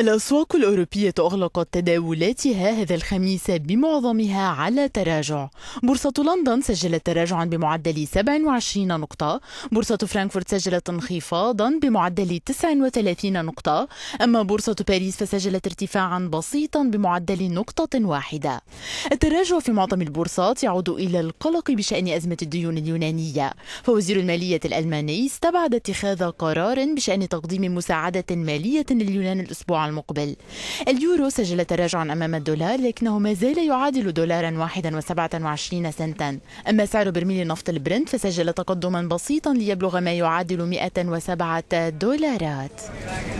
الأسواق الأوروبية أغلقت تداولاتها هذا الخميس بمعظمها على تراجع بورصة لندن سجلت تراجعا بمعدل 27 نقطة بورصة فرانكفورت سجلت انخفاضا بمعدل 39 نقطة أما بورصة باريس فسجلت ارتفاعا بسيطا بمعدل نقطة واحدة التراجع في معظم البورصات يعود إلى القلق بشأن أزمة الديون اليونانية فوزير المالية الألماني استبعد اتخاذ قرار بشأن تقديم مساعدة مالية لليونان الأسبوع المقبل اليورو سجل تراجعا أمام الدولار لكنه ما زال يعادل دولارا واحدا وسبعة وعشرين سنتا أما سعر برميل نفط البرنت فسجل تقدما بسيطا ليبلغ ما يعادل 107 دولارات